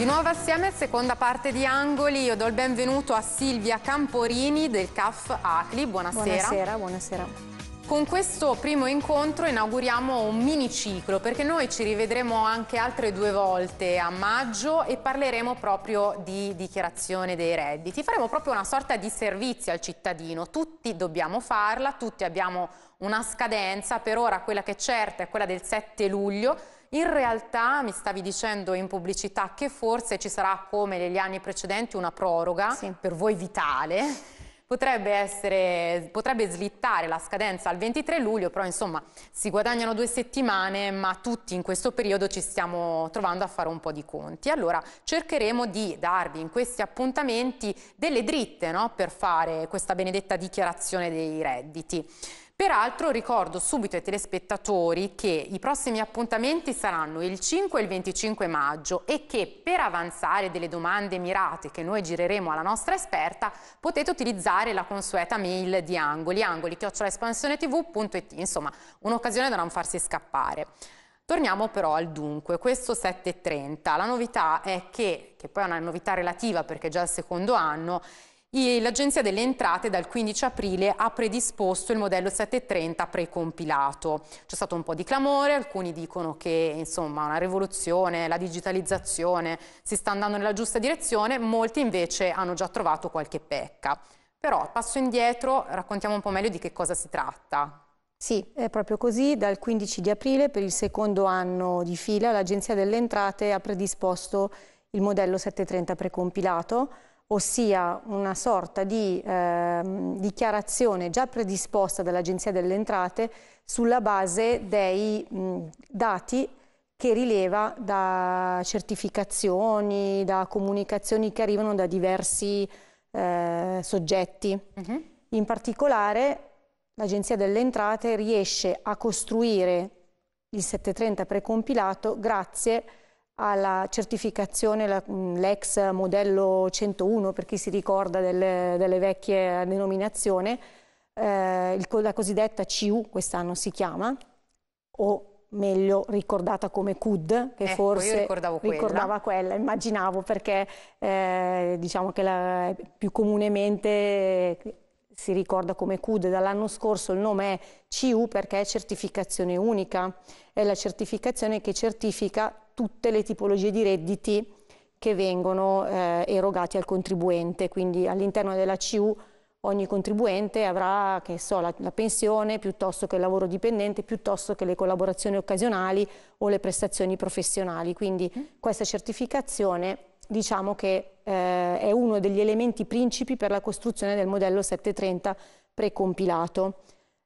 Di nuovo assieme, a seconda parte di Angoli, io do il benvenuto a Silvia Camporini del CAF Acli, buonasera. Buonasera, buonasera. Con questo primo incontro inauguriamo un miniciclo perché noi ci rivedremo anche altre due volte a maggio e parleremo proprio di dichiarazione dei redditi. Faremo proprio una sorta di servizio al cittadino, tutti dobbiamo farla, tutti abbiamo una scadenza, per ora quella che è certa è quella del 7 luglio, in realtà mi stavi dicendo in pubblicità che forse ci sarà come negli anni precedenti una proroga, sì. per voi vitale, Potrebbe, essere, potrebbe, slittare la scadenza al 23 luglio, però insomma si guadagnano due settimane, ma tutti in questo periodo ci stiamo trovando a fare un po' di conti. Allora cercheremo di darvi in questi appuntamenti delle dritte no? per fare questa benedetta dichiarazione dei redditi. Peraltro ricordo subito ai telespettatori che i prossimi appuntamenti saranno il 5 e il 25 maggio e che per avanzare delle domande mirate che noi gireremo alla nostra esperta potete utilizzare la consueta mail di Angoli, angoli-espansionetv.it, insomma un'occasione da non farsi scappare. Torniamo però al dunque, questo 7.30, la novità è che, che poi è una novità relativa perché è già il secondo anno, L'Agenzia delle Entrate dal 15 aprile ha predisposto il modello 730 precompilato. C'è stato un po' di clamore, alcuni dicono che insomma una rivoluzione, la digitalizzazione si sta andando nella giusta direzione, molti invece hanno già trovato qualche pecca. Però passo indietro, raccontiamo un po' meglio di che cosa si tratta. Sì, è proprio così. Dal 15 di aprile, per il secondo anno di fila, l'Agenzia delle Entrate ha predisposto il modello 730 precompilato ossia una sorta di eh, dichiarazione già predisposta dall'Agenzia delle Entrate sulla base dei mh, dati che rileva da certificazioni, da comunicazioni che arrivano da diversi eh, soggetti. Uh mhm. -huh. In particolare l'Agenzia delle Entrate riesce a costruire il 730 precompilato grazie a alla certificazione, mm, l'ex modello 101 per chi si ricorda delle, delle vecchie denominazioni, eh, la cosiddetta CU quest'anno si chiama, o meglio ricordata come CUD, che ecco, forse quella. ricordava quella, immaginavo perché eh, diciamo che la, più comunemente si ricorda come CUD dall'anno scorso, il nome è CU perché è certificazione unica, è la certificazione che certifica tutte le tipologie di redditi che vengono eh, erogati al contribuente, quindi all'interno della CU ogni contribuente avrà so, la, la, pensione piuttosto che il lavoro dipendente, piuttosto che le collaborazioni occasionali o le prestazioni professionali. Quindi mm. questa certificazione diciamo che eh, è uno degli elementi principi per la costruzione del modello 730 precompilato.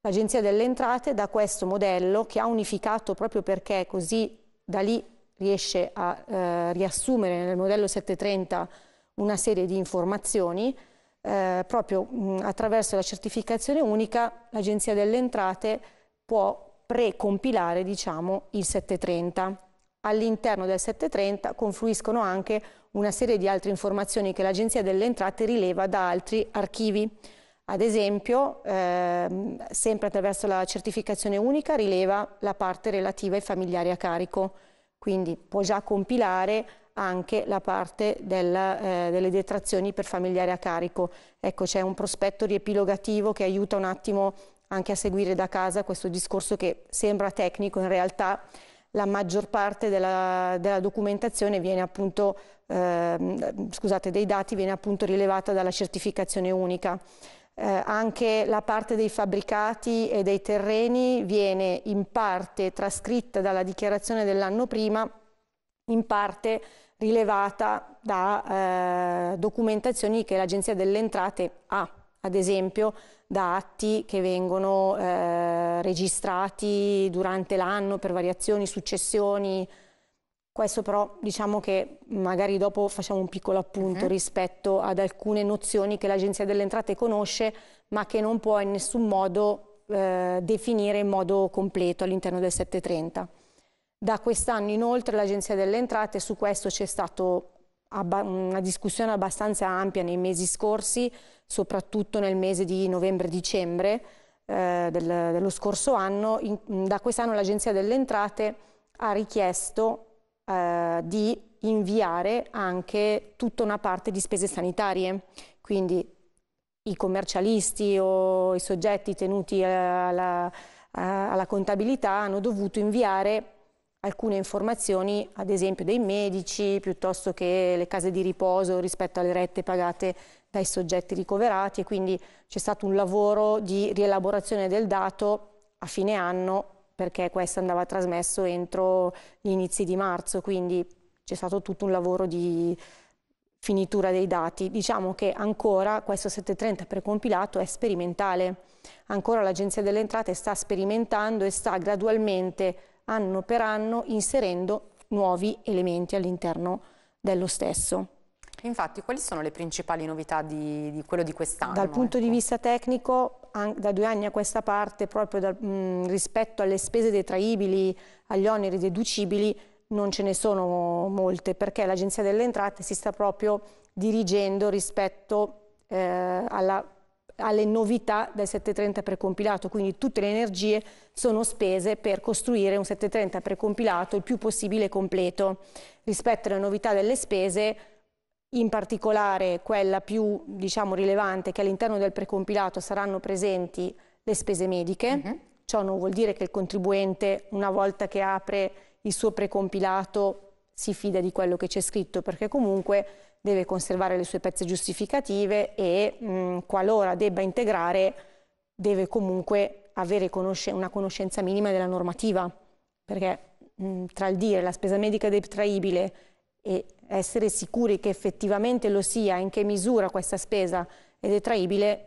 L'Agenzia delle Entrate da questo modello che ha unificato proprio perché così da lì riesce a eh, riassumere nel modello 730 una serie di informazioni, eh, proprio mh, attraverso la certificazione unica l'Agenzia delle Entrate può precompilare diciamo, il 730 all'interno del 730 confluiscono anche una serie di altre informazioni che l'Agenzia delle Entrate rileva da altri archivi. Ad esempio, ehm, sempre attraverso la certificazione unica, rileva la parte relativa ai familiari a carico, quindi può già compilare anche la parte del, eh, delle detrazioni per familiari a carico. Ecco, c'è un prospetto riepilogativo che aiuta un attimo anche a seguire da casa questo discorso che sembra tecnico, in realtà la maggior parte della, della documentazione viene appunto, eh, scusate, dei dati viene appunto rilevata dalla certificazione unica. Eh, anche la parte dei fabbricati e dei terreni viene in parte trascritta dalla dichiarazione dell'anno prima, in parte rilevata da eh, documentazioni che l'Agenzia delle Entrate ha, ad esempio da atti che vengono eh, registrati durante l'anno per variazioni, successioni. Questo però diciamo che magari dopo facciamo un piccolo appunto uh-huh. rispetto ad alcune nozioni che l'Agenzia delle Entrate conosce ma che non può in nessun modo eh, definire in modo completo all'interno del 730. Da quest'anno inoltre l'Agenzia delle Entrate su questo c'è stato una discussione abbastanza ampia nei mesi scorsi, soprattutto nel mese di novembre-dicembre eh, del, dello scorso anno. In, da quest'anno l'Agenzia delle Entrate ha richiesto eh, di inviare anche tutta una parte di spese sanitarie, quindi i commercialisti o i soggetti tenuti eh, alla, eh, alla contabilità hanno dovuto inviare alcune informazioni, ad esempio dei medici, piuttosto che le case di riposo rispetto alle rette pagate dai soggetti ricoverati e quindi c'è stato un lavoro di rielaborazione del dato a fine anno perché questo andava trasmesso entro gli inizi di marzo, quindi c'è stato tutto un lavoro di finitura dei dati. Diciamo che ancora questo 730 precompilato è sperimentale, ancora l'Agenzia delle Entrate sta sperimentando e sta gradualmente anno per anno inserendo nuovi elementi all'interno dello stesso. Infatti, quali sono le principali novità di, di quello di quest'anno? Dal punto ecco. di vista tecnico, da due anni a questa parte, proprio da, mh, mhmm, rispetto alle spese detraibili, agli oneri deducibili, non ce ne sono molte, perché l'Agenzia delle Entrate si sta proprio dirigendo rispetto eh, alla alle novità del 730 precompilato, quindi tutte le energie sono spese per costruire un 730 precompilato il più possibile completo. Rispetto alle novità delle spese, in particolare quella più diciamo, rilevante che all'interno del precompilato saranno presenti le spese mediche, mm -hmm. ciò non vuol dire che il contribuente una volta che apre il suo precompilato si fida di quello che c'è scritto perché comunque deve conservare le sue pezze giustificative e mh, qualora debba integrare deve comunque avere conosce una conoscenza minima della normativa, perché mh, tra il dire la spesa medica detraibile e essere sicuri che effettivamente lo sia, in che misura questa spesa è detraibile,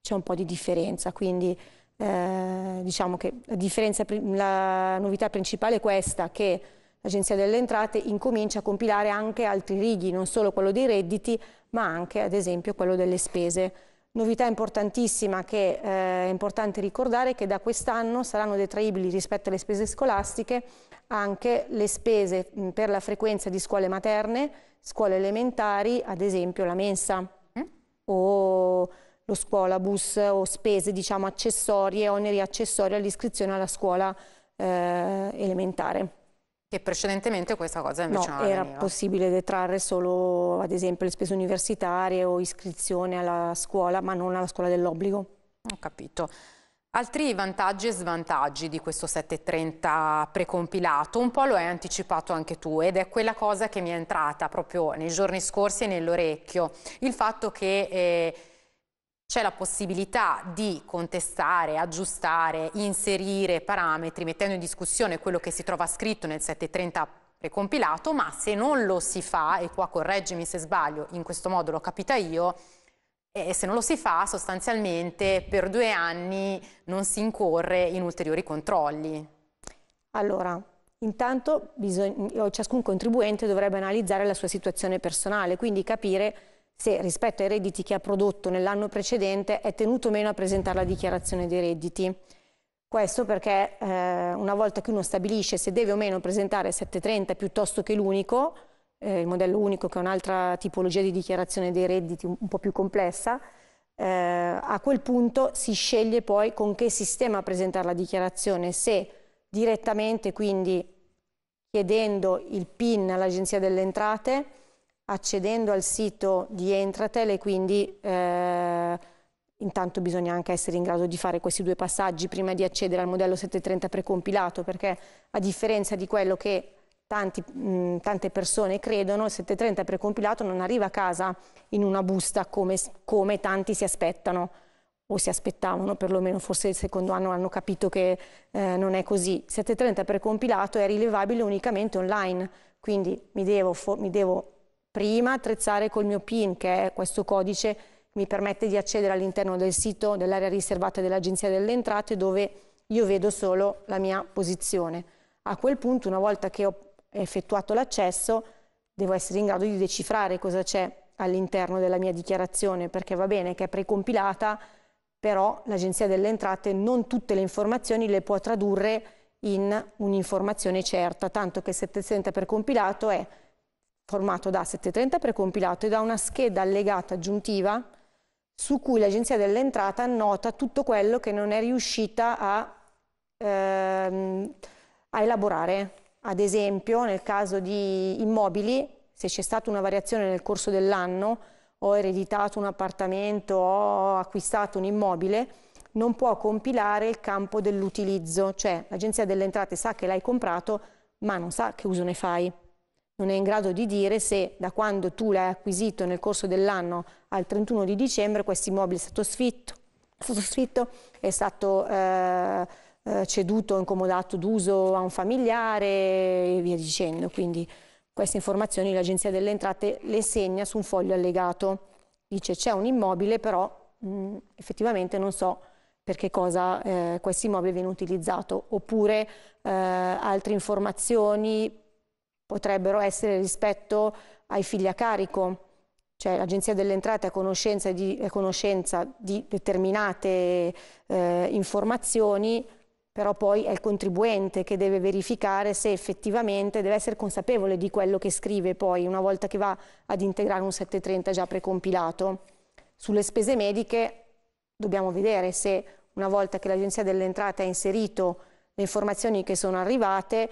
c'è un po' di differenza, quindi eh, diciamo che la, la novità principale è questa, che L'Agenzia delle Entrate incomincia a compilare anche altri righi, non solo quello dei redditi, ma anche ad esempio quello delle spese. Novità importantissima che eh, è importante ricordare è che da quest'anno saranno detraibili rispetto alle spese scolastiche anche le spese per la frequenza di scuole materne, scuole elementari, ad esempio la mensa mm? o lo scuolabus o spese diciamo accessorie, oneri accessori all'iscrizione alla scuola eh, elementare. Che precedentemente questa cosa invece no, non era avveniva. possibile detrarre solo ad esempio le spese universitarie o iscrizione alla scuola, ma non alla scuola dell'obbligo. Ho capito. Altri vantaggi e svantaggi di questo 730 precompilato, un po' lo hai anticipato anche tu ed è quella cosa che mi è entrata proprio nei giorni scorsi e nell'orecchio, il fatto che eh, c'è la possibilità di contestare, aggiustare, inserire parametri mettendo in discussione quello che si trova scritto nel 730 precompilato, ma se non lo si fa, e qua correggimi se sbaglio, in questo modo l'ho capita io, e se non lo si fa sostanzialmente per due anni non si incorre in ulteriori controlli. Allora, intanto bisogna, ciascun contribuente dovrebbe analizzare la sua situazione personale, quindi capire se rispetto ai redditi che ha prodotto nell'anno precedente è tenuto meno a presentare la dichiarazione dei redditi. Questo perché eh, una volta che uno stabilisce se deve o meno presentare 730 piuttosto che l'unico, eh, il modello unico che è un'altra tipologia di dichiarazione dei redditi un, po' più complessa, eh, a quel punto si sceglie poi con che sistema presentare la dichiarazione, se direttamente quindi chiedendo il PIN all'Agenzia delle Entrate accedendo al sito di Entratel e quindi eh, intanto bisogna anche essere in grado di fare questi due passaggi prima di accedere al modello 730 precompilato perché a differenza di quello che tanti, mh, mm, tante persone credono il 730 precompilato non arriva a casa in una busta come, come tanti si aspettano o si aspettavano, perlomeno forse il secondo anno hanno capito che eh, non è così. Il 730 precompilato è rilevabile unicamente online, quindi mi devo, mi devo prima attrezzare col mio PIN, che è questo codice che mi permette di accedere all'interno del sito dell'area riservata dell'Agenzia delle Entrate dove io vedo solo la mia posizione. A quel punto, una volta che ho effettuato l'accesso, devo essere in grado di decifrare cosa c'è all'interno della mia dichiarazione, perché va bene che è precompilata, però l'Agenzia delle Entrate non tutte le informazioni le può tradurre in un'informazione certa, tanto che 700 per compilato è formato da 730 precompilato e da una scheda allegata aggiuntiva su cui l'Agenzia dell'Entrata annota tutto quello che non è riuscita a, ehm, a elaborare. Ad esempio, nel caso di immobili, se c'è stata una variazione nel corso dell'anno, ho ereditato un appartamento, ho acquistato un immobile, non può compilare il campo dell'utilizzo, cioè l'Agenzia delle Entrate sa che l'hai comprato, ma non sa che uso ne fai non è in grado di dire se da quando tu l'hai acquisito nel corso dell'anno al 31 di dicembre questo immobile è stato sfitto, è stato, sfitto, è stato eh, eh, ceduto, incomodato d'uso a un familiare e via dicendo. Quindi queste informazioni l'Agenzia delle Entrate le segna su un foglio allegato. Dice c'è un immobile però mh, mm, effettivamente non so per che cosa eh, questo immobile viene utilizzato oppure eh, altre informazioni potrebbero essere rispetto ai figli a carico, cioè l'Agenzia delle Entrate è a conoscenza di, è conoscenza di determinate eh, informazioni, però poi è il contribuente che deve verificare se effettivamente deve essere consapevole di quello che scrive poi una volta che va ad integrare un 730 già precompilato. Sulle spese mediche dobbiamo vedere se una volta che l'Agenzia delle Entrate ha inserito le informazioni che sono arrivate,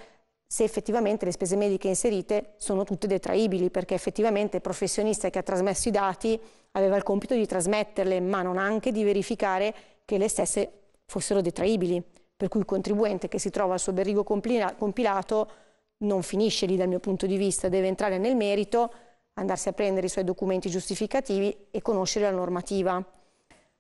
se effettivamente le spese mediche inserite sono tutte detraibili, perché effettivamente il professionista che ha trasmesso i dati aveva il compito di trasmetterle, ma non anche di verificare che le stesse fossero detraibili. Per cui il contribuente che si trova al suo berrigo compilato non finisce lì dal mio punto di vista, deve entrare nel merito, andarsi a prendere i suoi documenti giustificativi e conoscere la normativa.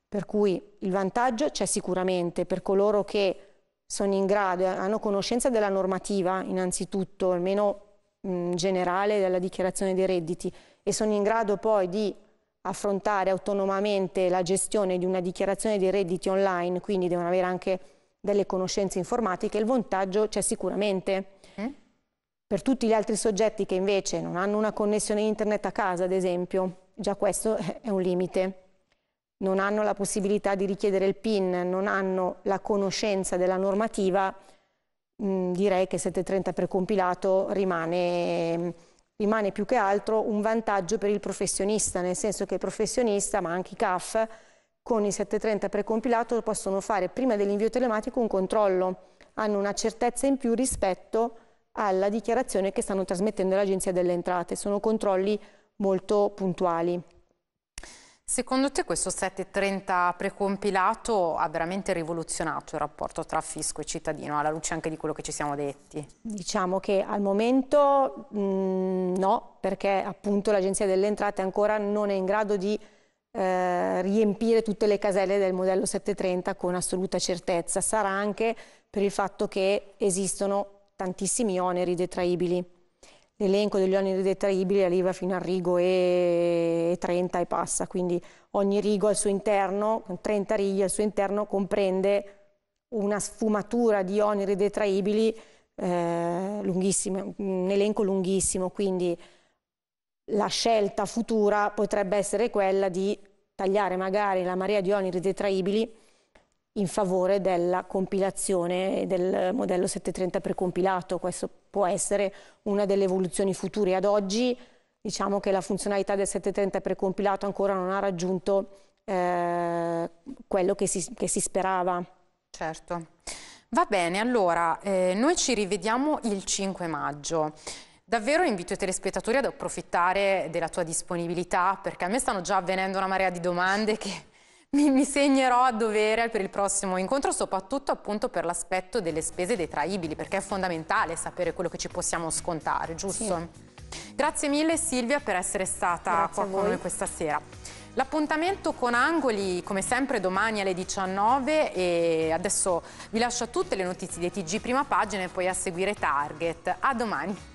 Per cui il vantaggio c'è sicuramente per coloro che sono in grado, eh, hanno conoscenza della normativa innanzitutto, almeno in generale della dichiarazione dei redditi e sono in grado poi di affrontare autonomamente la gestione di una dichiarazione dei redditi online, quindi devono avere anche delle conoscenze informatiche, il vantaggio c'è sicuramente. Eh? Per tutti gli altri soggetti che invece non hanno una connessione internet a casa, ad esempio, già questo è un limite non hanno la possibilità di richiedere il PIN, non hanno la conoscenza della normativa, mh, mm, direi che 730 precompilato rimane, rimane più che altro un vantaggio per il professionista, nel senso che il professionista, ma anche i CAF, con il 730 precompilato possono fare prima dell'invio telematico un controllo, hanno una certezza in più rispetto alla dichiarazione che stanno trasmettendo all'Agenzia delle Entrate, sono controlli molto puntuali. Secondo te questo 730 precompilato ha veramente rivoluzionato il rapporto tra fisco e cittadino, alla luce anche di quello che ci siamo detti? Diciamo che al momento mh, mm, no, perché appunto l'Agenzia delle Entrate ancora non è in grado di eh, riempire tutte le caselle del modello 730 con assoluta certezza. Sarà anche per il fatto che esistono tantissimi oneri detraibili l'elenco degli oneri detraibili arriva fino al rigo e 30 e passa, quindi ogni rigo al suo interno, 30 righe al suo interno comprende una sfumatura di oneri detraibili eh, lunghissima, un elenco lunghissimo, quindi la scelta futura potrebbe essere quella di tagliare magari la marea di oneri detraibili in favore della compilazione del modello 730 precompilato. Questo può essere una delle evoluzioni future. Ad oggi diciamo che la funzionalità del 730 precompilato ancora non ha raggiunto eh, quello che si, che si sperava. Certo. Va bene, allora eh, noi ci rivediamo il 5 maggio. Davvero invito i telespettatori ad approfittare della tua disponibilità perché a me stanno già avvenendo una marea di domande che mi, mi segnerò a dovere per il prossimo incontro, soprattutto appunto per l'aspetto delle spese detraibili, perché è fondamentale sapere quello che ci possiamo scontare, giusto? Sì. Grazie mille Silvia per essere stata Grazie qua con noi questa sera. L'appuntamento con Angoli, come sempre, domani alle 19 e adesso vi lascio tutte le notizie dei TG prima pagina e poi a seguire Target. A domani!